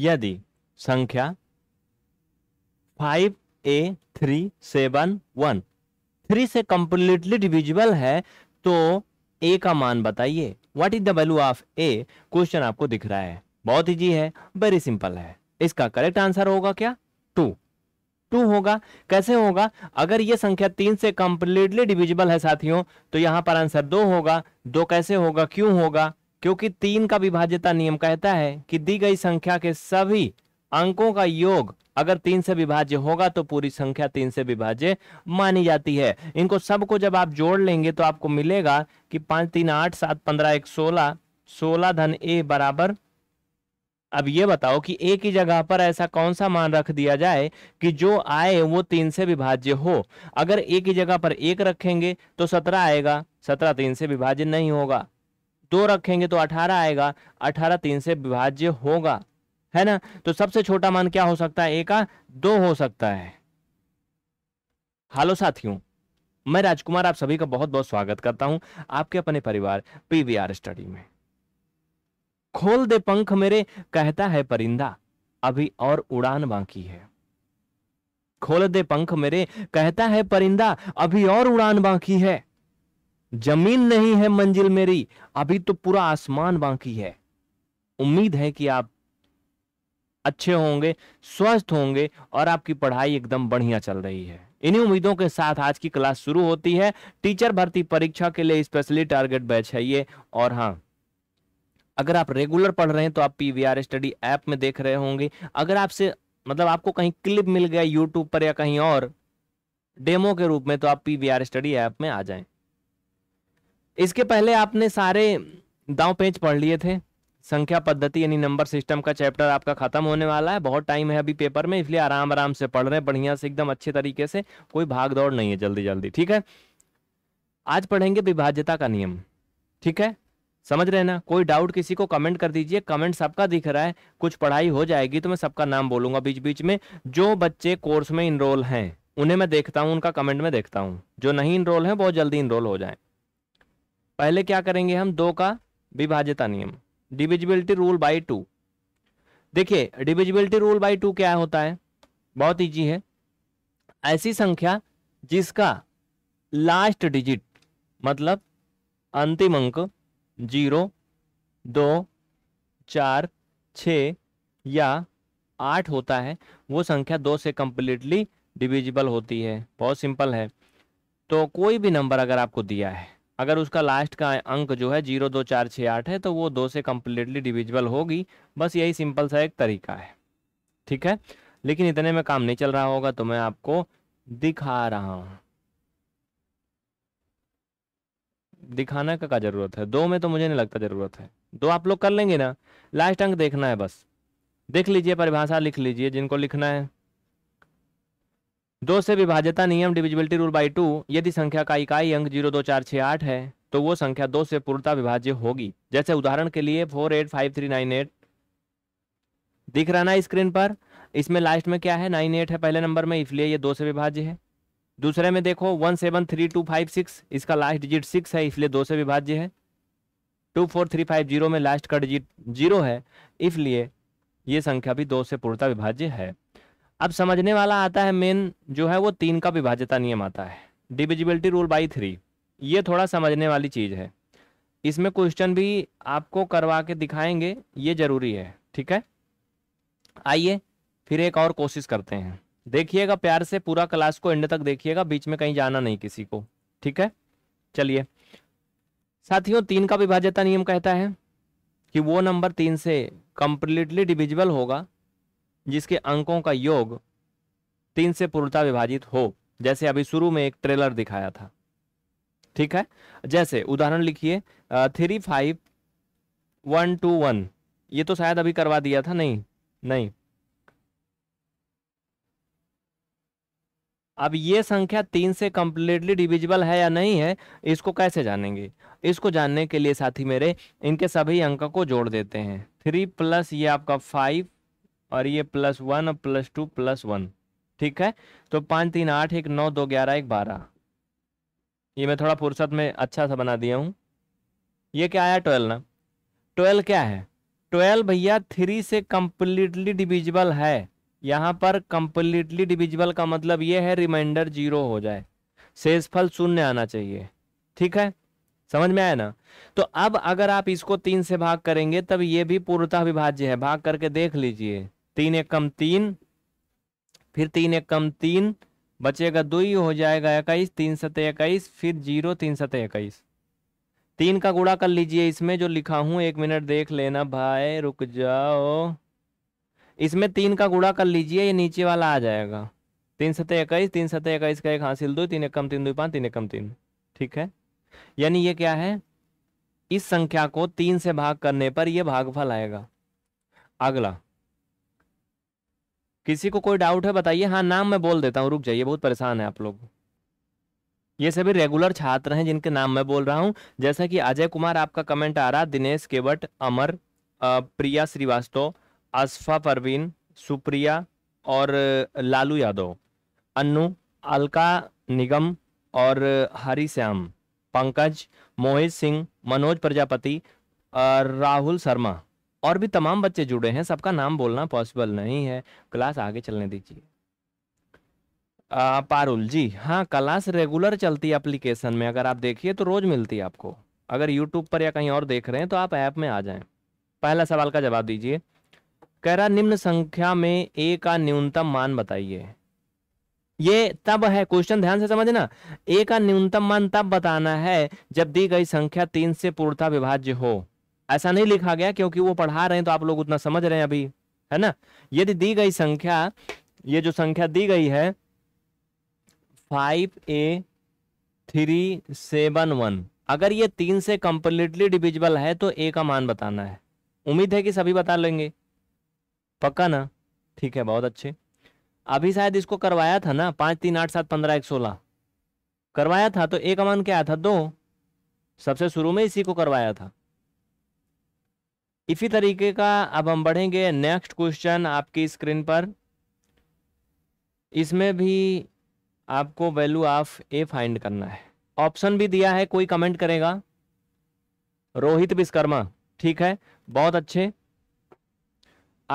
यदि संख्या five A three seven one three से कंप्लीटली डिविजिबल है तो ए का मान बताइए what is the value of A question आपको दिख रहा है बहुत ईजी है वेरी सिंपल है इसका करेक्ट आंसर होगा क्या टू टू होगा कैसे होगा अगर यह संख्या तीन से कंप्लीटली डिविजिबल है साथियों तो यहां पर आंसर दो होगा दो कैसे होगा क्यों होगा क्योंकि तीन का विभाज्यता नियम कहता है कि दी गई संख्या के सभी अंकों का योग अगर तीन से विभाज्य होगा तो पूरी संख्या तीन से विभाज्य मानी जाती है इनको सबको जब आप जोड़ लेंगे तो आपको मिलेगा कि पांच तीन आठ सात पंद्रह एक सोलह सोलह धन ए बराबर अब ये बताओ कि ए की जगह पर ऐसा कौन सा मान रख दिया जाए कि जो आए वो तीन से विभाज्य हो अगर ए की जगह पर एक रखेंगे तो सत्रह आएगा सत्रह तीन से विभाज्य नहीं होगा दो रखेंगे तो अठारह आएगा अठारह तीन से विभाज्य होगा है ना तो सबसे छोटा मान क्या हो सकता है एक का दो हो सकता है हेलो साथियों मैं राजकुमार आप सभी का बहुत बहुत स्वागत करता हूं आपके अपने परिवार पीवीआर स्टडी में खोल दे पंख मेरे कहता है परिंदा अभी और उड़ान बाकी है खोल दे पंख मेरे कहता है परिंदा अभी और उड़ान बाकी है जमीन नहीं है मंजिल मेरी अभी तो पूरा आसमान बाकी है उम्मीद है कि आप अच्छे होंगे स्वस्थ होंगे और आपकी पढ़ाई एकदम बढ़िया चल रही है इन्हीं उम्मीदों के साथ आज की क्लास शुरू होती है टीचर भर्ती परीक्षा के लिए स्पेशली टारगेट बैच है ये और हाँ अगर आप रेगुलर पढ़ रहे हैं तो आप आर स्टडी ऐप में देख रहे होंगे अगर आपसे मतलब आपको कहीं क्लिप मिल गया यूट्यूब पर या कहीं और डेमो के रूप में तो आप आर स्टडी ऐप में आ जाएं इसके पहले आपने सारे दाव पेज पढ़ लिए थे संख्या पद्धति यानी नंबर सिस्टम का चैप्टर आपका खत्म होने वाला है बहुत टाइम है अभी पेपर में इसलिए आराम आराम से पढ़ रहे हैं बढ़िया से एकदम अच्छे तरीके से कोई भाग दौड़ नहीं है जल्दी जल्दी ठीक है आज पढ़ेंगे विभाज्यता का नियम ठीक है समझ रहे ना कोई डाउट किसी को कमेंट कर दीजिए कमेंट सबका दिख रहा है कुछ पढ़ाई हो जाएगी तो मैं सबका नाम बोलूंगा बीच बीच में जो बच्चे कोर्स में इनरोल हैं उन्हें मैं देखता हूँ उनका कमेंट में देखता हूँ जो नहीं इनरोल है बहुत जल्दी इनरोल हो जाए पहले क्या करेंगे हम दो का विभाज्यता नियम डिविजिबिलिटी रूल बाई टू देखिए डिविजिबिलिटी रूल बाई टू क्या होता है बहुत ईजी है ऐसी संख्या जिसका लास्ट डिजिट मतलब अंतिम अंक जीरो दो चार छ या आठ होता है वो संख्या दो से कंप्लीटली डिविजिबल होती है बहुत सिंपल है तो कोई भी नंबर अगर आपको दिया है अगर उसका लास्ट का अंक जो है जीरो दो चार छः आठ है तो वो दो से कम्प्लीटली डिविजिबल होगी बस यही सिंपल सा एक तरीका है ठीक है लेकिन इतने में काम नहीं चल रहा होगा तो मैं आपको दिखा रहा हूँ दिखाना का क्या जरूरत है दो में तो मुझे नहीं लगता जरूरत है दो आप लोग कर लेंगे ना लास्ट अंक देखना है बस देख लीजिए परिभाषा लिख लीजिए जिनको लिखना है दो से विभाज्यता नियम डिविजिबिलिटी रूल बाई टू यदि संख्या का इकाई अंक जीरो दो चार छः आठ है तो वो संख्या दो से पूर्णता विभाज्य होगी जैसे उदाहरण के लिए four eight five three nine eight दिख रहा ना स्क्रीन पर इसमें लास्ट में क्या है नाइन एट है पहले नंबर में इसलिए ये दो से विभाज्य है दूसरे में देखो one seven three two five six इसका लास्ट डिजिट सिक्स है इसलिए दो से विभाज्य है two four three five zero में लास्ट का डिजिट जीरो है इसलिए ये संख्या भी दो से पूर्णता विभाज्य है अब समझने वाला आता है मेन जो है वो तीन का विभाज्यता नियम आता है डिविजिबिलिटी रूल बाई थ्री ये थोड़ा समझने वाली चीज़ है इसमें क्वेश्चन भी आपको करवा के दिखाएंगे ये ज़रूरी है ठीक है आइए फिर एक और कोशिश करते हैं देखिएगा प्यार से पूरा क्लास को एंड तक देखिएगा बीच में कहीं जाना नहीं किसी को ठीक है चलिए साथियों तीन का विभाज्यता नियम कहता है कि वो नंबर तीन से कंप्लीटली डिविजिबल होगा जिसके अंकों का योग तीन से पूर्णता विभाजित हो जैसे अभी शुरू में एक ट्रेलर दिखाया था ठीक है जैसे उदाहरण लिखिए three five one two one ये तो शायद अभी करवा दिया था नहीं नहीं अब ये संख्या तीन से कंप्लीटली डिविजिबल है या नहीं है इसको कैसे जानेंगे इसको जानने के लिए साथी मेरे इनके सभी अंक को जोड़ देते हैं थ्री प्लस ये आपका फाइव और ये plus one plus two plus one ठीक है तो पाँच तीन आठ एक नौ दो ग्यारह एक बारह ये मैं थोड़ा फुर्सत में अच्छा सा बना दिया हूँ ये क्या आया ट्वेल्व ना ट्वेल्व क्या है ट्वेल्व भैया थ्री से कम्प्लीटली डिविजिबल है यहाँ पर कम्प्लीटली डिविजिबल का मतलब ये है रिमाइंडर जीरो हो जाए शेषफल शून्य आना चाहिए ठीक है समझ में आया ना तो अब अगर आप इसको तीन से भाग करेंगे तब ये भी पूर्णतः विभाज्य है भाग करके देख लीजिए तीन एक कम तीन फिर तीन एक कम तीन बचेगा दो ही हो जाएगा इक्कीस तीन सत इक्कीस फिर जीरो तीन सत इक्कीस तीन का गुड़ा कर लीजिए इसमें जो लिखा हूं एक मिनट देख लेना भाई रुक जाओ इसमें तीन का गुड़ा कर लीजिए ये नीचे वाला आ जाएगा तीन सत इक्कीस तीन सत इक्कीस का एक हासिल दो तीन एक कम तीन दो पांच तीन एक कम तीन ठीक है यानी ये क्या है इस संख्या को तीन से भाग करने पर यह भागफल आएगा अगला किसी को कोई डाउट है बताइए हाँ नाम मैं बोल देता हूँ रुक जाइए बहुत परेशान है आप लोग ये सभी रेगुलर छात्र हैं जिनके नाम मैं बोल रहा हूँ जैसा कि अजय कुमार आपका कमेंट आ रहा दिनेश केवट अमर प्रिया श्रीवास्तव असफा परवीन सुप्रिया और लालू यादव अन्नू अलका निगम और हरी श्याम पंकज मोहित सिंह मनोज प्रजापति राहुल शर्मा और भी तमाम बच्चे जुड़े हैं सबका नाम बोलना पॉसिबल नहीं है क्लास आगे चलने दीजिए पारुल जी हाँ क्लास रेगुलर चलती है अप्लीकेशन में अगर आप देखिए तो रोज़ मिलती है आपको अगर यूट्यूब पर या कहीं और देख रहे हैं तो आप ऐप में आ जाएं पहला सवाल का जवाब दीजिए कह रहा निम्न संख्या में ए का न्यूनतम मान बताइए ये तब है क्वेश्चन ध्यान से समझना ए का न्यूनतम मान तब बताना है जब दी गई संख्या तीन से पूर्णता विभाज्य हो ऐसा नहीं लिखा गया क्योंकि वो पढ़ा रहे हैं तो आप लोग उतना समझ रहे हैं अभी है ना यदि दी गई संख्या ये जो संख्या दी गई है five A three seven one अगर ये तीन से कंप्लीटली डिविजिबल है तो ए का मान बताना है उम्मीद है कि सभी बता लेंगे पक्का ना ठीक है बहुत अच्छे अभी शायद इसको करवाया था ना पांच तीन आठ सात पंद्रह एक सोलह करवाया था तो ए का मान क्या था दो सबसे शुरू में इसी को करवाया था इसी तरीके का अब हम बढ़ेंगे नेक्स्ट क्वेश्चन आपकी स्क्रीन पर इसमें भी आपको वैल्यू ऑफ ए फाइंड करना है ऑप्शन भी दिया है कोई कमेंट करेगा रोहित विश्वकर्मा ठीक है बहुत अच्छे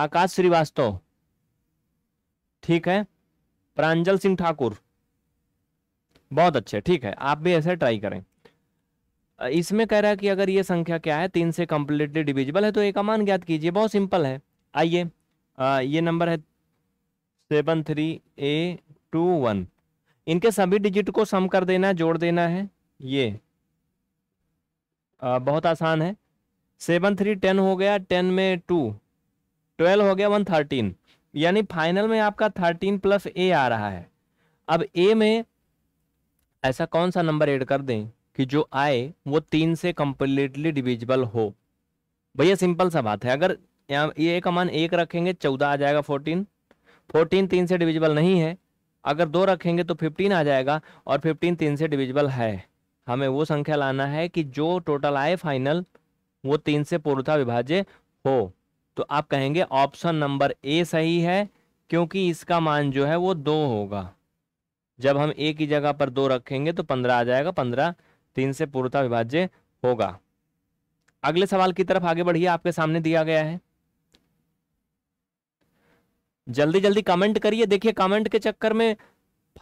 आकाश श्रीवास्तव ठीक है प्रांजल सिंह ठाकुर बहुत अच्छे ठीक है आप भी ऐसे ट्राई करें इसमें कह रहा है कि अगर ये संख्या क्या है तीन से कम्प्लीटली डिविजिबल है तो एक अमान ज्ञात कीजिए बहुत सिंपल है आइए ये नंबर है seven three A two one इनके सभी डिजिट को सम कर देना है जोड़ देना है ये आ, बहुत आसान है सेवन थ्री टेन हो गया टेन में टू ट्वेल्व हो गया वन थर्टीन यानी फाइनल में आपका थर्टीन प्लस ए आ रहा है अब ए में ऐसा कौन सा नंबर एड कर दें कि जो आए वो तीन से कंप्लीटली डिविजिबल हो भैया सिंपल सा बात है अगर यहाँ ये एक मान एक रखेंगे चौदह आ जाएगा फोर्टीन फोर्टीन तीन से डिविजिबल नहीं है अगर दो रखेंगे तो फिफ्टीन आ जाएगा और फिफ्टीन तीन से डिविजिबल है हमें वो संख्या लाना है कि जो टोटल आए फाइनल वो तीन से पूर्णता विभाज्य हो तो आप कहेंगे ऑप्शन नंबर ए सही है क्योंकि इसका मान जो है वो दो होगा जब हम एक ही जगह पर दो रखेंगे तो पंद्रह आ जाएगा पंद्रह तीन से पूर्णता विभाज्य होगा अगले सवाल की तरफ आगे बढ़िए आपके सामने दिया गया है जल्दी जल्दी कमेंट करिए देखिए कमेंट के चक्कर में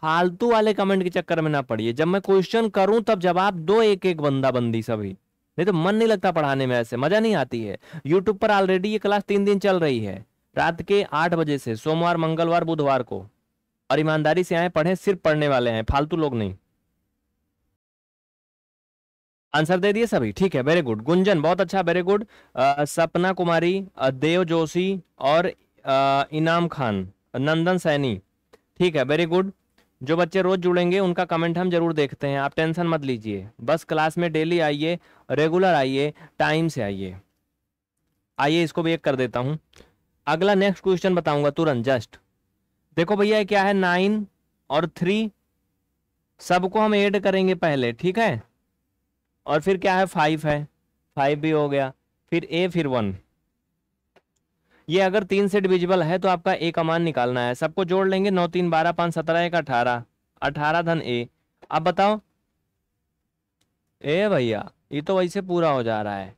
फालतू वाले कमेंट के चक्कर में ना पड़िए जब मैं क्वेश्चन करूं तब जवाब दो एक एक बंदा बंदी सभी नहीं तो मन नहीं लगता पढ़ाने में ऐसे मजा नहीं आती है यूट्यूब पर ऑलरेडी ये क्लास तीन दिन चल रही है रात के आठ बजे से सोमवार मंगलवार बुधवार को और ईमानदारी से आए पढ़े सिर्फ पढ़ने वाले हैं फालतू लोग नहीं आंसर दे दिए सभी ठीक है वेरी गुड गुंजन बहुत अच्छा वेरी गुड सपना कुमारी देव जोशी और इनाम खान नंदन सैनी ठीक है वेरी गुड जो बच्चे रोज जुड़ेंगे उनका कमेंट हम जरूर देखते हैं आप टेंशन मत लीजिए बस क्लास में डेली आइए रेगुलर आइए टाइम से आइए आइए इसको भी एक कर देता हूं अगला नेक्स्ट क्वेश्चन बताऊंगा तुरंत जस्ट देखो भैया क्या है नाइन और थ्री सबको हम ऐड करेंगे पहले ठीक है और फिर क्या है फाइव है फाइव भी हो गया फिर ए फिर वन ये अगर तीन से डिविजिबल है तो आपका ए का मान निकालना है सबको जोड़ लेंगे नौ तीन बारह पांच सत्रह एक अठारह अठारह धन ए अब बताओ ए भैया ये तो वैसे पूरा हो जा रहा है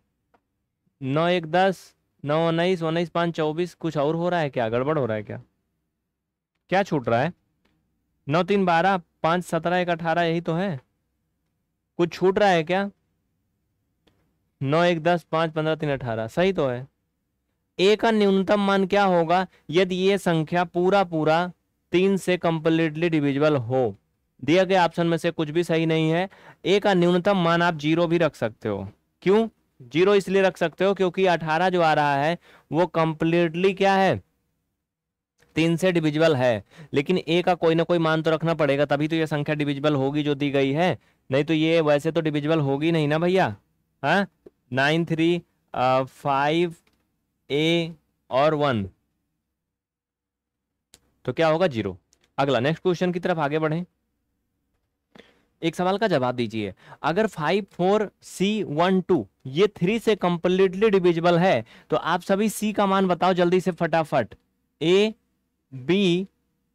नौ एक दस नौ उन्नीस उन्नीस पाँच चौबीस कुछ और हो रहा है क्या गड़बड़ हो रहा है क्या क्या छूट रहा है नौ तीन बारह पाँच सत्रह एक अठारह यही तो है कुछ छूट रहा है क्या नौ एक दस पांच पंद्रह तीन अठारह सही तो है ए का न्यूनतम मान क्या होगा यदि ये संख्या पूरा पूरा तीन से कंप्लीटली डिविजिबल हो दिया गया ऑप्शन में से कुछ भी सही नहीं है ए का न्यूनतम मान आप जीरो भी रख सकते हो क्यों जीरो इसलिए रख सकते हो क्योंकि अठारह जो आ रहा है वो कंप्लीटली क्या है तीन से डिविजिबल है लेकिन ए का कोई ना कोई मान तो रखना पड़ेगा तभी तो ये संख्या डिविजिबल होगी जो दी गई है नहीं तो ये वैसे तो डिविजिबल होगी नहीं ना भैया हाँ नाइन थ्री फाइव ए और वन तो क्या होगा जीरो अगला नेक्स्ट क्वेश्चन की तरफ आगे बढ़ें एक सवाल का जवाब दीजिए अगर five four C one two ये थ्री से कंप्लीटली डिविजिबल है तो आप सभी सी का मान बताओ जल्दी से फटाफट ए बी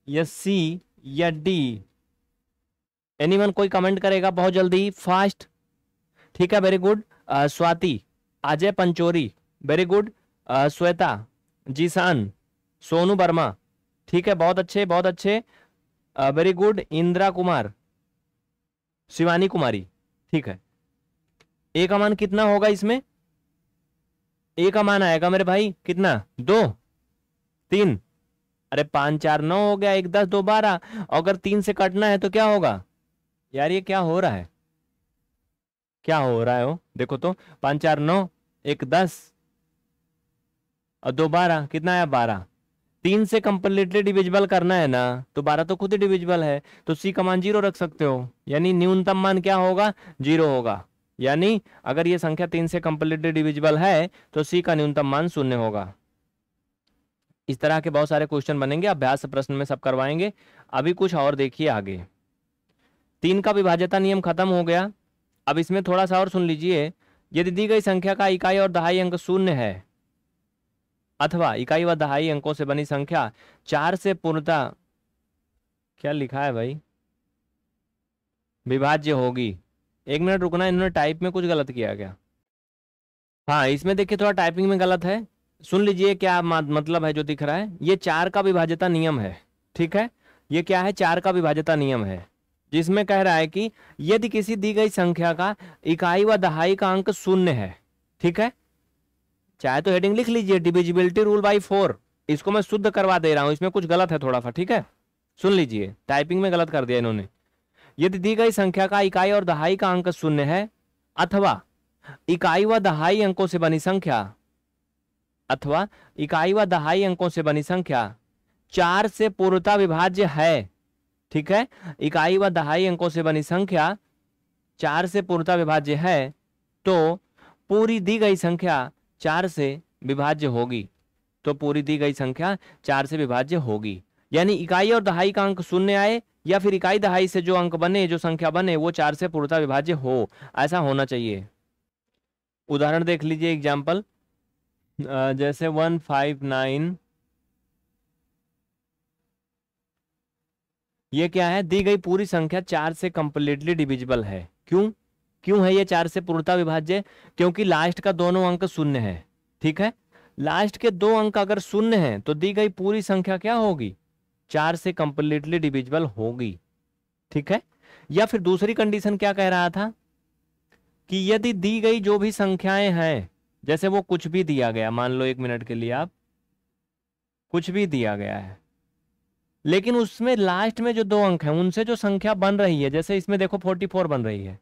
या सी या डी एनीवन कोई कमेंट करेगा बहुत जल्दी फास्ट ठीक है very good Swati Ajay Panchori very good Shweta Zeeshan Sonu Verma ठीक है बहुत अच्छे बहुत अच्छे वेरी गुड इंदिरा कुमार शिवानी कुमारी ठीक है एक अमान कितना होगा इसमें एक अमान आएगा मेरे भाई कितना दो तीन अरे पांच चार नौ हो गया एक दस दो बारह अगर तीन से कटना है तो क्या होगा यार ये क्या हो रहा है क्या हो रहा है वो देखो तो पांच चार नौ एक दस और दो बारह कितना आया बारह तीन से कंप्लीटली डिविजिबल करना है ना तो बारह तो खुद ही डिविजिबल है तो सी का मान जीरो रख सकते हो यानी न्यूनतम मान क्या होगा जीरो होगा यानी अगर ये संख्या तीन से कंप्लीटली डिविजिबल है तो सी का न्यूनतम मान शून्य होगा इस तरह के बहुत सारे क्वेश्चन बनेंगे अभ्यास प्रश्न में सब करवाएंगे अभी कुछ और देखिए आगे तीन का विभाजता नियम खत्म हो गया अब इसमें थोड़ा सा और सुन लीजिए यदि दी गई संख्या का इकाई और दहाई अंक शून्य है अथवा इकाई व दहाई अंकों से बनी संख्या चार से पूर्णता क्या लिखा है भाई विभाज्य होगी एक मिनट रुकना इन्होंने टाइप में कुछ गलत किया क्या हाँ इसमें देखिए थोड़ा टाइपिंग में गलत है सुन लीजिए क्या मतलब है जो दिख रहा है ये चार का विभाज्यता नियम है ठीक है ये क्या है चार का विभाज्यता नियम है जिसमें कह रहा है कि यदि किसी दी गई संख्या का इकाई व दहाई का अंक शून्य है ठीक है चाहे तो हेडिंग लिख लीजिए डिविजिबिलिटी रूल बाई फोर इसको मैं शुद्ध करवा दे रहा हूं इसमें कुछ गलत है थोड़ा सा ठीक है सुन लीजिए टाइपिंग में गलत कर दिया इन्होंने यदि दी गई संख्या का इकाई और दहाई का अंक शून्य है अथवा इकाई व दहाई अंकों से बनी संख्या अथवा इकाई व दहाई अंकों से बनी संख्या चार से पूर्वता विभाज्य है ठीक है इकाई व दहाई अंकों से बनी संख्या चार से पूर्णता विभाज्य है तो पूरी दी गई संख्या चार से विभाज्य होगी तो पूरी दी गई संख्या चार से विभाज्य होगी यानी इकाई और दहाई का अंक शून्य आए या फिर इकाई दहाई से जो अंक बने जो संख्या बने वो चार से पूर्णता विभाज्य हो ऐसा होना चाहिए उदाहरण देख लीजिए एग्जाम्पल जैसे वन फाइव नाइन ये क्या है दी गई पूरी संख्या चार से कंप्लीटली डिविजिबल है क्यों क्यों है ये चार से पूर्णता विभाज्य क्योंकि लास्ट का दोनों अंक शून्य है ठीक है लास्ट के दो अंक अगर शून्य है तो दी गई पूरी संख्या क्या होगी चार से कंप्लीटली डिविजिबल होगी ठीक है या फिर दूसरी कंडीशन क्या कह रहा था कि यदि दी गई जो भी संख्याएं हैं जैसे वो कुछ भी दिया गया मान लो एक मिनट के लिए आप कुछ भी दिया गया है लेकिन उसमें लास्ट में जो दो अंक हैं उनसे जो संख्या बन रही है जैसे इसमें देखो फोर्टी फोर बन रही है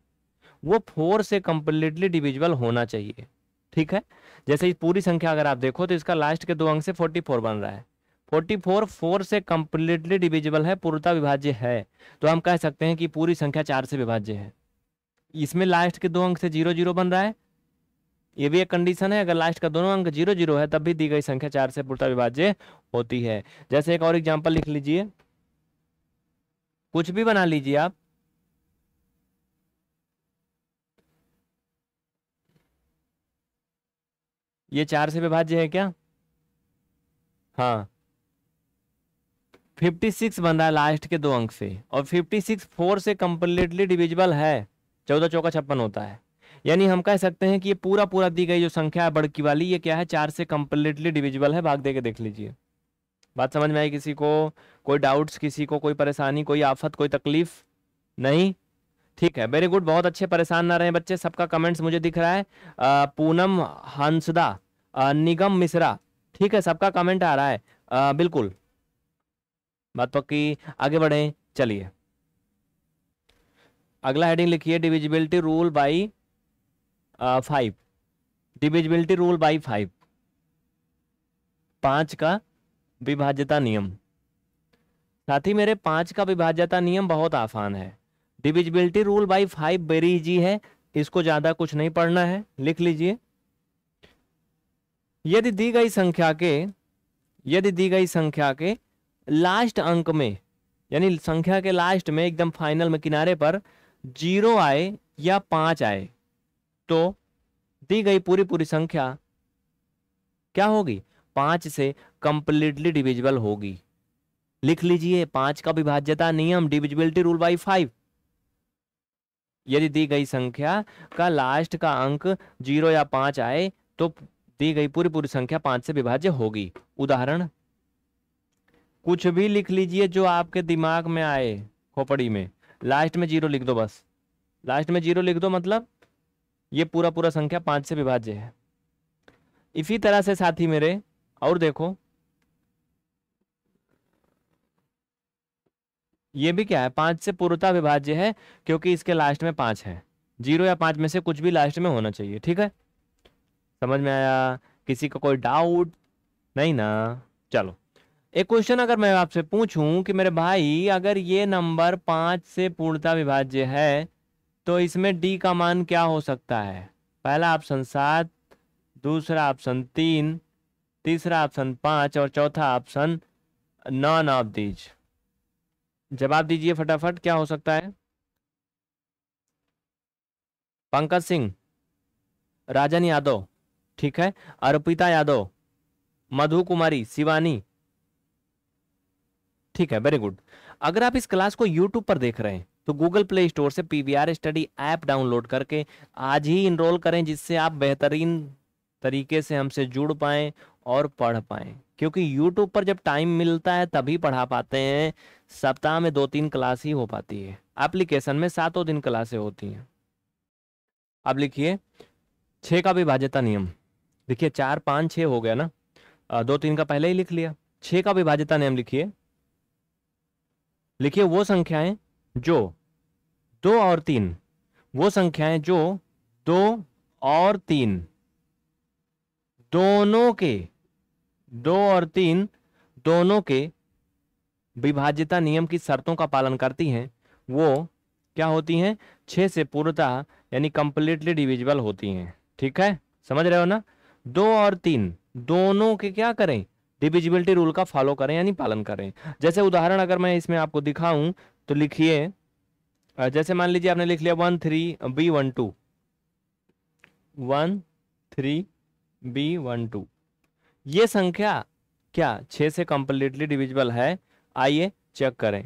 वो फोर से कंप्लीटली डिविजिबल होना चाहिए ठीक है जैसे इस पूरी संख्या अगर आप देखो तो इसका लास्ट के दो अंक से फोर्टी फोर बन रहा है फोर्टी फोर फोर से कंप्लीटली डिविजिबल है पूर्णता विभाज्य है तो हम कह सकते हैं कि पूरी संख्या चार से विभाज्य है इसमें लास्ट के दो अंक से जीरो जीरो बन रहा है ये भी एक कंडीशन है अगर लास्ट का दोनों अंक जीरो जीरो है तब भी दी गई संख्या चार से पूर्णता विभाज्य होती है जैसे एक और एग्जाम्पल लिख लीजिए कुछ भी बना लीजिए आप ये चार से विभाज्य है क्या हाँ फिफ्टी सिक्स बन रहा है लास्ट के दो अंक से और फिफ्टी सिक्स फोर से कंप्लीटली डिविजिबल है चौदह चौका छप्पन होता है यानी हम कह सकते हैं कि ये पूरा पूरा दी गई जो संख्या है बड़की वाली ये क्या है चार से कंप्लीटली डिविजिबल है भाग दे के देख लीजिए बात समझ में आई किसी को कोई डाउट्स किसी को कोई परेशानी कोई आफत कोई तकलीफ नहीं ठीक है वेरी गुड बहुत अच्छे परेशान ना रहे बच्चे सबका कमेंट्स मुझे दिख रहा है पूनम हंसदा निगम मिश्रा ठीक है सबका कमेंट आ रहा है आ, बिल्कुल बात पक्की आगे बढ़े चलिए अगला हेडिंग लिखिए divisibility rule by five divisibility rule by five पांच का विभाज्यता नियम साथ ही मेरे पांच का विभाज्यता नियम बहुत आसान है divisibility rule by five very easy है इसको ज़्यादा कुछ नहीं पढ़ना है लिख लीजिए यदि दी गई संख्या के यदि दी गई संख्या के लास्ट अंक में यानी संख्या के लास्ट में एकदम फाइनल में किनारे पर जीरो आए या पांच आए तो दी गई पूरी पूरी संख्या क्या होगी पांच से कंप्लीटली डिविजिबल होगी लिख लीजिए पांच का विभाज्यता नियम डिविजिबिलिटी रूल बाई फाइव यदि दी गई संख्या का लास्ट का अंक जीरो या पांच आए तो दी गई पूरी पूरी संख्या पांच से विभाज्य होगी उदाहरण कुछ भी लिख लीजिए जो आपके दिमाग में आए खोपड़ी में लास्ट में जीरो लिख दो बस लास्ट में जीरो लिख दो मतलब ये पूरा पूरा संख्या पांच से विभाज्य है इसी तरह से साथी मेरे और देखो ये भी क्या है पांच से पूर्णता विभाज्य है क्योंकि इसके लास्ट में पांच है जीरो या पांच में से कुछ भी लास्ट में होना चाहिए ठीक है समझ में आया किसी का को कोई डाउट नहीं ना चलो एक क्वेश्चन अगर मैं आपसे पूछूं कि मेरे भाई अगर ये नंबर पांच से पूर्णता विभाज्य है तो इसमें डी का मान क्या हो सकता है पहला ऑप्शन सात दूसरा ऑप्शन तीन तीसरा ऑप्शन पाँच और चौथा ऑप्शन नॉन ऑफ दीज जवाब दीजिए फटाफट क्या हो सकता है पंकज सिंह राजन यादव ठीक है अर्पिता यादव मधु कुमारी शिवानी ठीक है वेरी गुड अगर आप इस क्लास को यूट्यूब पर देख रहे हैं तो गूगल प्ले स्टोर से पीवीआर स्टडी ऐप डाउनलोड करके आज ही इनरोल करें जिससे आप बेहतरीन तरीके से हमसे जुड़ पाएं और पढ़ पाएं क्योंकि यूट्यूब पर जब टाइम मिलता है तभी पढ़ा पाते हैं सप्ताह में दो तीन क्लास ही हो पाती है एप्लीकेशन में सातों दिन क्लासे होती हैं अब लिखिए छः का विभाज्यता नियम देखिए चार पाँच छः हो गया ना दो तीन का पहले ही लिख लिया छः का विभाज्यता नियम लिखिए लिखिए वो संख्याएं जो दो और तीन वो संख्याएं जो दो और तीन दोनों के दो और तीन दोनों के विभाज्यता नियम की शर्तों का पालन करती हैं वो क्या होती हैं छः से पूर्णता यानी कंप्लीटली डिविजिबल होती हैं ठीक है समझ रहे हो ना दो और तीन दोनों के क्या करें डिविजिबिलिटी रूल का फॉलो करें यानी पालन करें जैसे उदाहरण अगर मैं इसमें आपको दिखाऊं तो लिखिए जैसे मान लीजिए आपने लिख लिया one three B one two one three B one two ये संख्या क्या छह से कंप्लीटली डिविजिबल है आइए चेक करें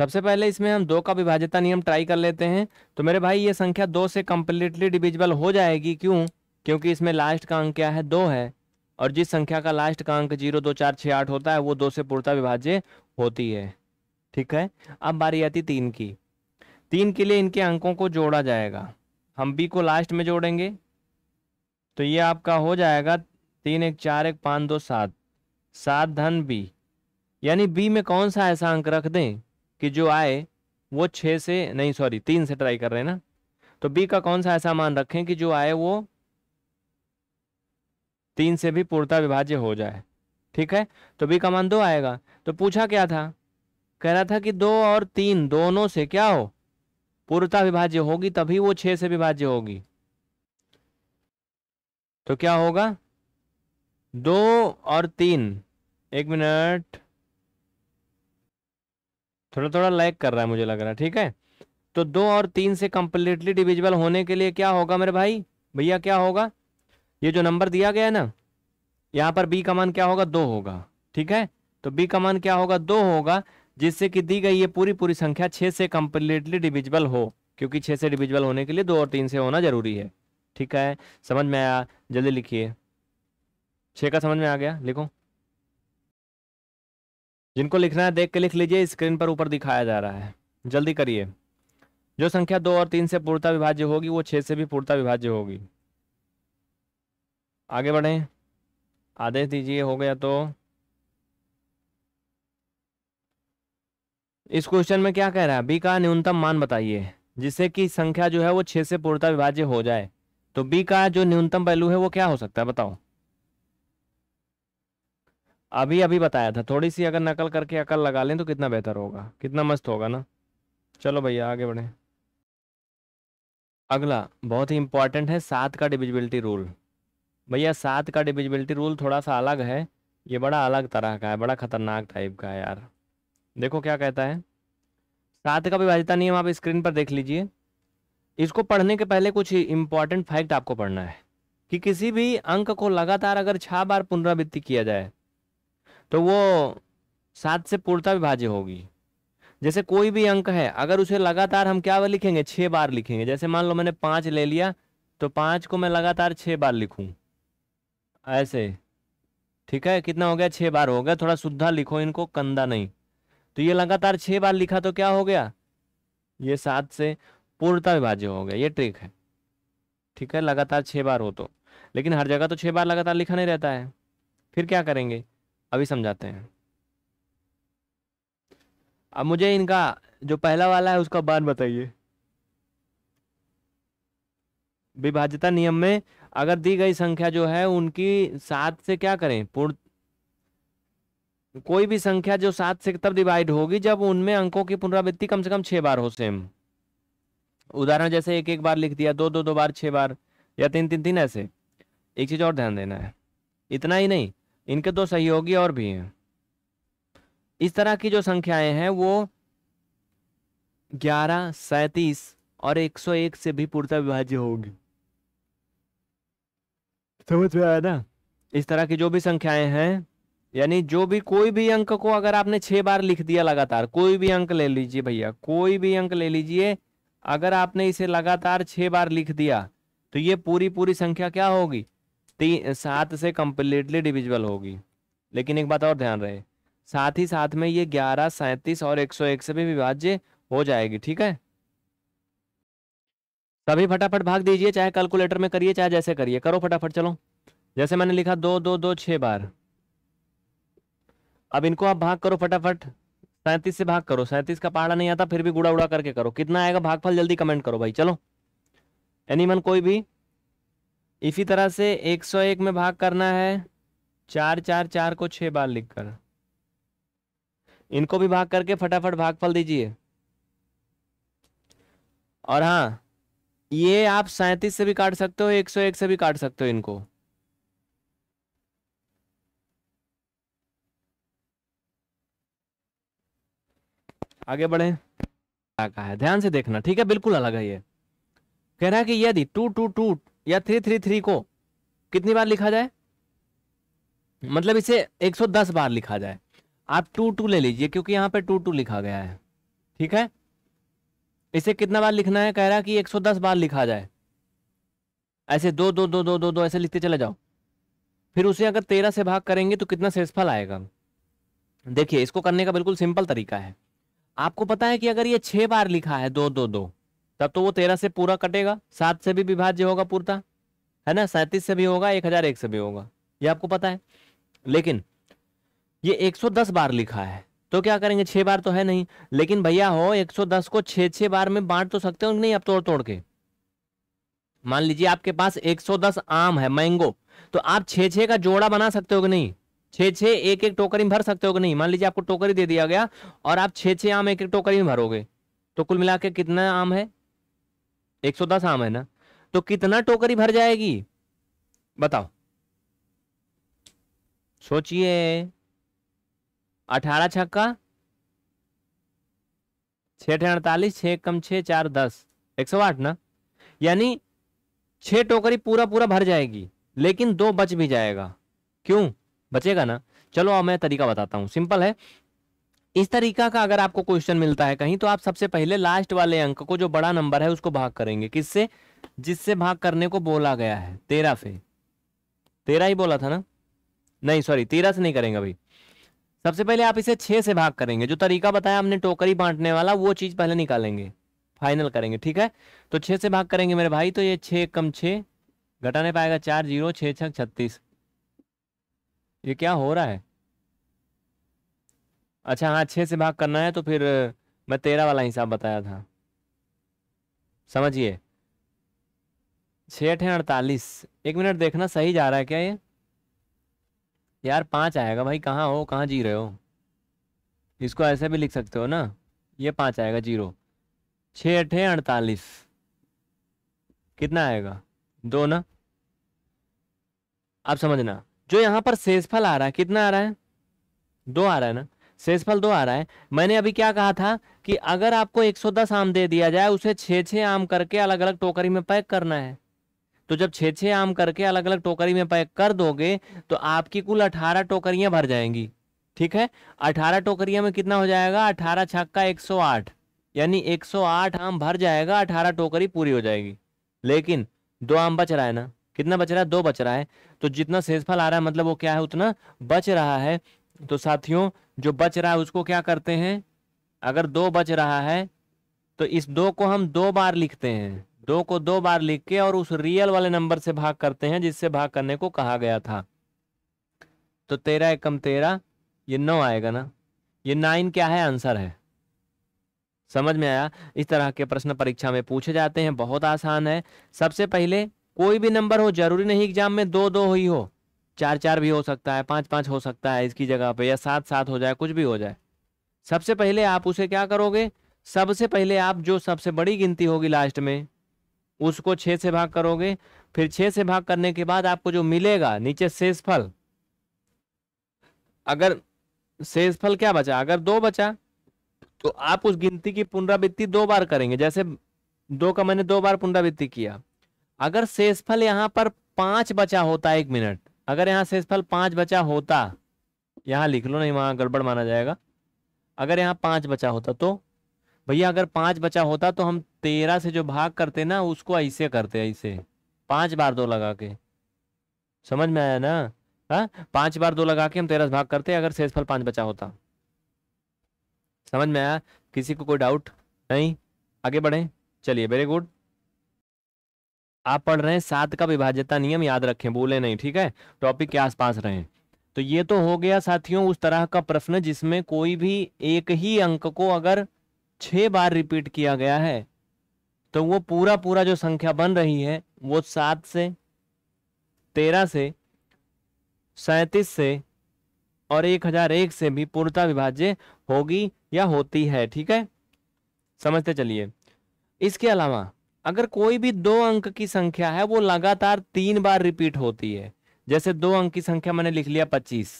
सबसे पहले इसमें हम दो का विभाज्यता नियम ट्राई कर लेते हैं तो मेरे भाई ये संख्या दो से कंप्लीटली डिविजिबल हो जाएगी क्यों क्योंकि इसमें लास्ट का अंक क्या है दो है और जिस संख्या का लास्ट का अंक जीरो दो चार छः आठ होता है वो दो से पूर्णता विभाज्य होती है ठीक है अब बारी आती तीन की तीन के लिए इनके अंकों को जोड़ा जाएगा हम बी को लास्ट में जोड़ेंगे तो ये आपका हो जाएगा तीन एक चार एक पाँच दो सात सात धन बी यानी बी में कौन सा ऐसा अंक रख दें कि जो आए वो छः से नहीं सॉरी तीन से ट्राई कर रहे हैं ना तो बी का कौन सा ऐसा मान रखें कि जो आए वो तीन से भी पूर्णता विभाज्य हो जाए ठीक है तो बी का मान दो आएगा तो पूछा क्या था कह रहा था कि दो और तीन दोनों से क्या हो पूर्णता विभाज्य होगी तभी वो छह से विभाज्य होगी तो क्या होगा दो और तीन एक मिनट थोड़ा थोड़ा लाइक कर रहा है मुझे लग रहा है ठीक है तो दो और तीन से कंप्लीटली डिविजिबल होने के लिए क्या होगा मेरे भाई भैया क्या होगा ये जो नंबर दिया गया है ना यहां पर बी का मान क्या होगा दो होगा ठीक है तो बी का मान क्या होगा दो होगा जिससे कि दी गई ये पूरी पूरी संख्या छः से कम्प्लीटली डिविजिबल हो क्योंकि छः से डिविजिबल होने के लिए दो और तीन से होना जरूरी है ठीक है समझ में आया जल्दी लिखिए छः का समझ में आ गया लिखो जिनको लिखना है देख के लिख लीजिए स्क्रीन पर ऊपर दिखाया जा रहा है जल्दी करिए जो संख्या दो और तीन से पूर्णता विभाज्य होगी वो छः से भी पूर्णता विभाज्य होगी आगे बढ़ें आदेश दीजिए हो गया तो इस क्वेश्चन में क्या कह रहा है बी का न्यूनतम मान बताइए जिससे कि संख्या जो है वो छह से पूर्णता विभाज्य हो जाए तो बी का जो न्यूनतम पहलू है वो क्या हो सकता है बताओ अभी अभी बताया था थोड़ी सी अगर नकल करके अकल लगा लें तो कितना बेहतर होगा कितना मस्त होगा ना चलो भैया आगे बढ़े अगला बहुत ही इंपॉर्टेंट है सात का डिविजिबिलिटी रूल भैया सात का डिविजिबिलिटी रूल थोड़ा सा अलग है ये बड़ा अलग तरह का है बड़ा खतरनाक टाइप का है यार देखो क्या कहता है सात का विभाजिता नियम आप स्क्रीन पर देख लीजिए इसको पढ़ने के पहले कुछ इंपॉर्टेंट फैक्ट आपको पढ़ना है कि किसी भी अंक को लगातार अगर छह बार पुनरावृत्ति किया जाए तो वो सात से पूर्णता विभाज्य होगी जैसे कोई भी अंक है अगर उसे लगातार हम क्या लिखेंगे छह बार लिखेंगे जैसे मान लो मैंने पांच ले लिया तो पांच को मैं लगातार छह बार लिखू ऐसे ठीक है कितना हो गया छह बार हो गया थोड़ा शुद्धा लिखो इनको कंदा नहीं तो ये लगातार छह बार लिखा तो क्या हो गया ये सात से पूर्णता विभाज्य हो गया ये ट्रिक है ठीक है लगातार छह बार हो तो लेकिन हर जगह तो छह बार लगातार लिखा नहीं रहता है फिर क्या करेंगे अभी समझाते हैं अब मुझे इनका जो पहला वाला है उसका बार बताइए विभाज्यता नियम में अगर दी गई संख्या जो है उनकी सात से क्या करें पूर्ण कोई भी संख्या जो सात से तब डिवाइड होगी जब उनमें अंकों की पुनरावृत्ति कम से कम छह बार हो सेम उदाहरण जैसे एक एक बार लिख दिया दो दो दो बार छह बार या तीन तीन तीन ऐसे एक चीज और ध्यान देना है इतना ही नहीं इनके दो सहयोगी और भी हैं इस तरह की जो संख्याएं हैं वो ग्यारह सैतीस और एक सौ एक से भी पूर्णतः विभाज्य होगी समझ में आया ना इस तरह की जो भी संख्याएं हैं यानी जो भी कोई भी अंक को अगर आपने छह बार लिख दिया लगातार कोई भी अंक ले लीजिए भैया कोई भी अंक ले लीजिए अगर आपने इसे लगातार छह बार लिख दिया तो ये पूरी पूरी संख्या क्या होगी तीन सात से कंप्लीटली डिविजिबल होगी लेकिन एक बात और ध्यान रहे साथ ही साथ में ये ग्यारह सैंतीस और एक सौ एक से भी विभाज्य हो जाएगी ठीक है सभी फटाफट भाग दीजिए चाहे कैलकुलेटर में करिए चाहे जैसे करिए करो फटाफट चलो जैसे मैंने लिखा दो दो दो छह बार अब इनको आप भाग करो फटाफट सैंतीस से भाग करो सैंतीस का पहाड़ा नहीं आता फिर भी गुड़ा उड़ा करके करो कितना आएगा भागफल जल्दी कमेंट करो भाई चलो एनीमन कोई भी इसी तरह से 101 में भाग करना है चार चार चार को छह बार लिखकर इनको भी भाग करके फटाफट भागफल दीजिए और हाँ ये आप सैंतीस से भी काट सकते हो एक सौ एक से भी काट सकते हो इनको आगे बढ़े क्या कहा है ध्यान से देखना ठीक है बिल्कुल अलग है ये कह रहा है कि यदि टू टू टू या थ्री थ्री थ्री को कितनी बार लिखा जाए मतलब इसे 110 बार लिखा जाए आप टू टू ले लीजिए क्योंकि यहाँ पे टू टू लिखा गया है ठीक है इसे कितना बार लिखना है कह रहा है कि 110 बार लिखा जाए ऐसे दो दो दो दो दो दो ऐसे लिखते चले जाओ फिर उसे अगर तेरह से भाग करेंगे तो कितना शेषफल आएगा देखिए इसको करने का बिल्कुल सिंपल तरीका है आपको पता है कि अगर ये छह बार लिखा है दो दो दो तब तो वो तेरह से पूरा कटेगा सात से भी विभाज्य होगा पूर्ता है ना सैंतीस से भी होगा एक हजार एक से भी होगा ये आपको पता है लेकिन ये एक सौ दस बार लिखा है तो क्या करेंगे छह बार तो है नहीं लेकिन भैया हो एक सौ दस को छ छह बार में बांट तो सकते हो नहीं आप तोड़ तोड़ के मान लीजिए आपके पास एक सौ दस आम है मैंगो तो आप छे छः का जोड़ा बना सकते हो कि नहीं छे छे एक एक टोकरी में भर सकते हो कि नहीं मान लीजिए आपको टोकरी दे दिया गया और आप छे छे आम एक एक टोकरी में भरोगे तो कुल मिला के कितना आम है एक सौ दस आम है ना तो कितना टोकरी भर जाएगी बताओ सोचिए अठारह छक्का छ ठे अड़तालीस छ कम छ चार दस एक सौ आठ ना यानी छः टोकरी पूरा पूरा भर जाएगी लेकिन दो बच भी जाएगा क्यों बचेगा ना चलो अब मैं तरीका बताता हूँ सिंपल है इस तरीका का अगर आपको क्वेश्चन मिलता है कहीं तो आप सबसे पहले लास्ट वाले अंक को जो बड़ा नंबर है उसको भाग करेंगे किससे जिससे भाग करने को बोला गया है तेरह से तेरह ही बोला था ना नहीं सॉरी तेरह से नहीं करेंगे अभी सबसे पहले आप इसे छह से भाग करेंगे जो तरीका बताया हमने टोकरी बांटने वाला वो चीज़ पहले निकालेंगे फाइनल करेंगे ठीक है तो छह से भाग करेंगे मेरे भाई तो ये छे कम छे घटाने पाएगा चार जीरो छह छत्तीस ये क्या हो रहा है अच्छा हाँ छः से भाग करना है तो फिर मैं तेरह वाला हिसाब बताया था समझिए छठ है अड़तालीस एक मिनट देखना सही जा रहा है क्या ये यार पाँच आएगा भाई कहाँ हो कहाँ जी रहे हो इसको ऐसे भी लिख सकते हो ना ये पाँच आएगा जीरो छः अठे अड़तालीस कितना आएगा दो ना आप समझना जो यहाँ पर शेषफल आ रहा है कितना आ रहा है दो आ रहा है ना शेषफल दो आ रहा है मैंने अभी क्या कहा था कि अगर आपको 110 आम दे दिया जाए उसे छे छे आम करके अलग अलग टोकरी में पैक करना है तो जब छे छे आम करके अलग अलग टोकरी में पैक कर दोगे तो आपकी कुल अठारह टोकरियां भर जाएंगी ठीक है अठारह टोकरिया में कितना हो जाएगा अठारह छक्का एक सौ आठ यानी 108 आम भर जाएगा 18 टोकरी पूरी हो जाएगी लेकिन दो आम बच रहा है ना कितना बच रहा है दो बच रहा है तो जितना शेषफल आ रहा है मतलब वो क्या है उतना बच रहा है तो साथियों जो बच रहा है उसको क्या करते हैं अगर दो बच रहा है तो इस दो को हम दो बार लिखते हैं दो को दो बार लिख के और उस रियल वाले नंबर से भाग करते हैं जिससे भाग करने को कहा गया था तो तेरह एकम तेरह ये नौ आएगा ना ये नाइन क्या है आंसर है समझ में आया इस तरह के प्रश्न परीक्षा में पूछे जाते हैं बहुत आसान है सबसे पहले कोई भी नंबर हो जरूरी नहीं एग्जाम में दो दो ही हो चार चार भी हो सकता है पांच पांच हो सकता है इसकी जगह पे या सात सात हो जाए कुछ भी हो जाए सबसे पहले आप उसे क्या करोगे सबसे पहले आप जो सबसे बड़ी गिनती होगी लास्ट में उसको छः से भाग करोगे फिर छः से भाग करने के बाद आपको जो मिलेगा नीचे शेषफल अगर शेषफल क्या बचा अगर दो बचा तो आप उस गिनती की पुनरावृत्ति दो बार करेंगे जैसे दो का मैंने दो बार पुनरावृत्ति किया अगर शेषफल यहाँ पर पांच बचा होता एक मिनट अगर यहाँ शेषफल पांच बचा होता यहाँ लिख लो नहीं वहां गड़बड़ माना जाएगा अगर यहाँ पांच बचा होता तो भैया अगर पांच बचा होता तो हम तेरह से जो भाग करते ना उसको ऐसे करते ऐसे पांच बार दो लगा के समझ में आया ना हा? पांच बार दो लगा के हम तेरह से भाग करते अगर शेषफल पांच बचा होता समझ में आया किसी को कोई डाउट नहीं आगे बढ़े चलिए वेरी गुड आप पढ़ रहे हैं सात का विभाज्यता नियम याद रखें बोले नहीं ठीक है टॉपिक के आसपास रहे तो ये तो हो गया साथियों उस तरह का प्रश्न जिसमें कोई भी एक ही अंक को अगर छह बार रिपीट किया गया है तो वो पूरा पूरा जो संख्या बन रही है वो सात से तेरह से सैतीस से और एक हजार एक से भी पूर्णता विभाज्य होगी या होती है ठीक है समझते चलिए इसके अलावा अगर कोई भी दो अंक की संख्या है वो लगातार तीन बार रिपीट होती है जैसे दो अंक की संख्या मैंने लिख लिया पच्चीस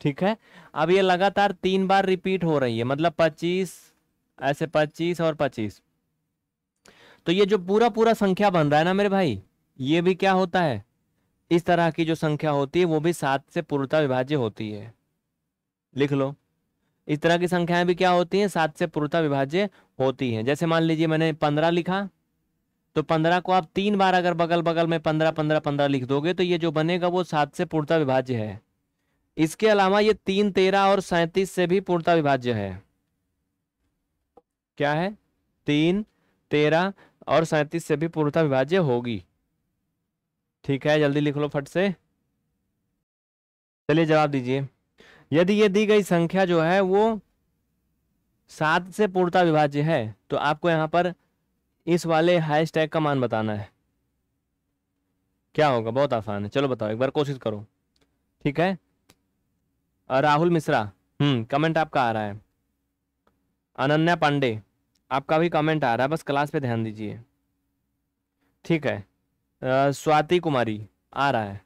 ठीक है अब ये लगातार तीन बार रिपीट हो रही है मतलब पच्चीस ऐसे पच्चीस और पच्चीस तो ये जो पूरा पूरा संख्या बन रहा है ना मेरे भाई ये भी क्या होता है इस तरह की जो संख्या होती है वो भी सात से पूर्णता विभाज्य होती है लिख लो इस तरह की संख्याएं भी क्या होती हैं सात से पूर्णता विभाज्य होती हैं जैसे मान लीजिए मैंने पंद्रह लिखा तो पंद्रह को आप तीन बार अगर बगल बगल में पंद्रह पंद्रह पंद्रह लिख दोगे तो ये जो बनेगा वो सात से पूर्णता विभाज्य है इसके अलावा ये तीन तेरह और सैंतीस से भी पूर्णता विभाज्य है क्या है तीन तेरह और सैंतीस से भी पूर्णता विभाज्य होगी ठीक है जल्दी लिख लो फट से चलिए जवाब दीजिए यदि ये दी गई संख्या जो है वो सात से पूर्णता विभाज्य है तो आपको यहां पर इस वाले हैश टैग का मान बताना है क्या होगा बहुत आसान है चलो बताओ एक बार कोशिश करो ठीक है राहुल मिश्रा हम्म कमेंट आपका आ रहा है अनन्या पांडे आपका भी कमेंट आ रहा है बस क्लास पे ध्यान दीजिए ठीक है स्वाति कुमारी आ रहा है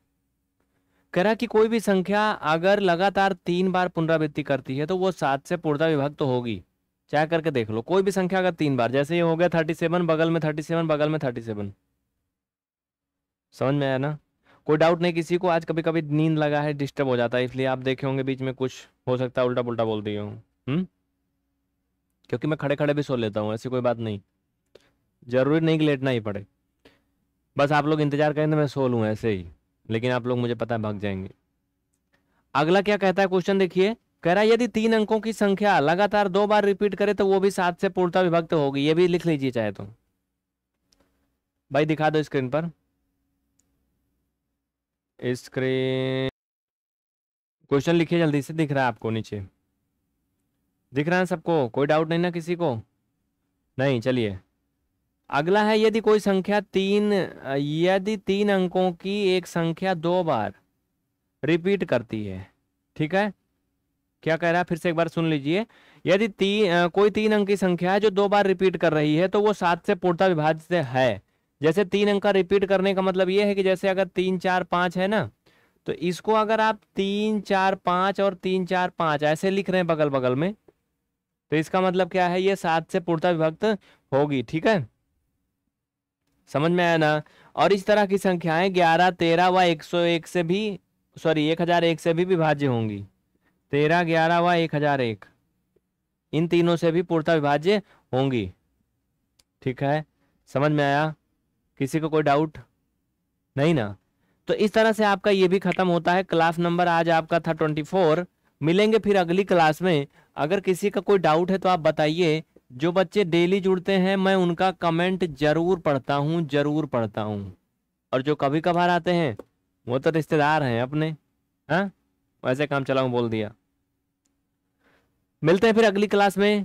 कह रहा कि कोई भी संख्या अगर लगातार तीन बार पुनरावृत्ति करती है तो वो सात से पूर्णा विभक्त तो होगी चेक करके देख लो कोई भी संख्या अगर तीन बार जैसे ये हो गया थर्टी सेवन बगल में थर्टी सेवन बगल में थर्टी सेवन समझ में आया ना कोई डाउट नहीं किसी को आज कभी कभी नींद लगा है डिस्टर्ब हो जाता है इसलिए आप देखे होंगे बीच में कुछ हो सकता है उल्टा पुलटा बोल दिया हूँ हम्म? क्योंकि मैं खड़े खड़े भी सो लेता हूँ ऐसी कोई बात नहीं जरूरी नहीं कि लेटना ही पड़े बस आप लोग इंतजार करें तो मैं सो लूँ ऐसे ही लेकिन आप लोग मुझे पता है भाग जाएंगे अगला क्या कहता है क्वेश्चन देखिए कह रहा यदि तीन अंकों की संख्या लगातार दो बार रिपीट करे तो वो भी सात से पूर्णता विभक्त होगी ये भी लिख लीजिए चाहे तो भाई दिखा दो स्क्रीन पर स्क्रीन क्वेश्चन लिखिए जल्दी से दिख रहा है आपको नीचे दिख रहा है सबको कोई डाउट नहीं ना किसी को नहीं चलिए अगला है यदि कोई संख्या तीन यदि तीन अंकों की एक संख्या दो बार रिपीट करती है ठीक है क्या कह रहा है फिर से एक बार सुन लीजिए यदि ती, कोई तीन अंक की संख्या है जो दो बार रिपीट कर रही है तो वो सात से पूर्णता विभाज्य से है जैसे तीन अंक का रिपीट करने का मतलब ये है कि जैसे अगर तीन चार पाँच है ना तो इसको अगर आप तीन चार पाँच और तीन चार पाँच ऐसे लिख रहे हैं बगल बगल में तो इसका मतलब क्या है ये सात से पूर्णता विभक्त होगी ठीक है समझ में आया ना और इस तरह की संख्याएं ग्यारह तेरह व एक सौ एक से भी सॉरी एक हजार एक से भी विभाज्य होंगी तेरह ग्यारह व एक हजार एक इन तीनों से भी पूर्ता विभाज्य होंगी ठीक है समझ में आया किसी को कोई डाउट नहीं ना तो इस तरह से आपका ये भी खत्म होता है क्लास नंबर आज आपका था ट्वेंटी फोर मिलेंगे फिर अगली क्लास में अगर किसी का कोई डाउट है तो आप बताइए जो बच्चे डेली जुड़ते हैं मैं उनका कमेंट जरूर पढ़ता हूँ जरूर पढ़ता हूँ और जो कभी कभार आते हैं वो तो रिश्तेदार हैं अपने हाँ वैसे काम चलाऊ बोल दिया मिलते हैं फिर अगली क्लास में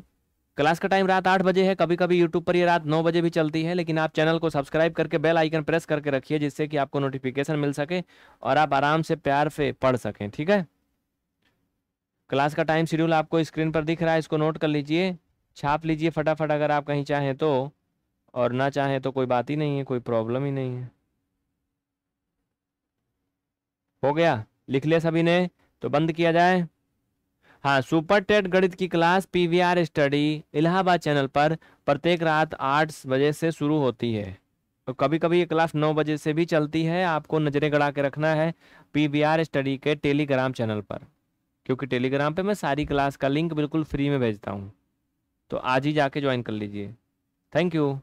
क्लास का टाइम रात आठ बजे है कभी कभी यूट्यूब पर ये रात नौ बजे भी चलती है लेकिन आप चैनल को सब्सक्राइब करके बेल आइकन प्रेस करके रखिए जिससे कि आपको नोटिफिकेशन मिल सके और आप आराम से प्यार से पढ़ सकें ठीक है क्लास का टाइम शेड्यूल आपको स्क्रीन पर दिख रहा है इसको नोट कर लीजिए छाप लीजिए फटाफट अगर आप कहीं चाहें तो और ना चाहें तो कोई बात ही नहीं है कोई प्रॉब्लम ही नहीं है हो गया लिख लिया सभी ने तो बंद किया जाए हाँ सुपर टेट गणित की class PVR study Allahabad channel पर प्रत्येक रात आठ बजे से शुरू होती है तो कभी कभी ये क्लास नौ बजे से भी चलती है आपको नज़रें गड़ा के रखना है पीवीआर स्टडी के टेलीग्राम चैनल पर क्योंकि टेलीग्राम पे मैं सारी क्लास का लिंक बिल्कुल फ्री में भेजता हूँ तो आज ही जाके ज्वाइन कर लीजिए थैंक यू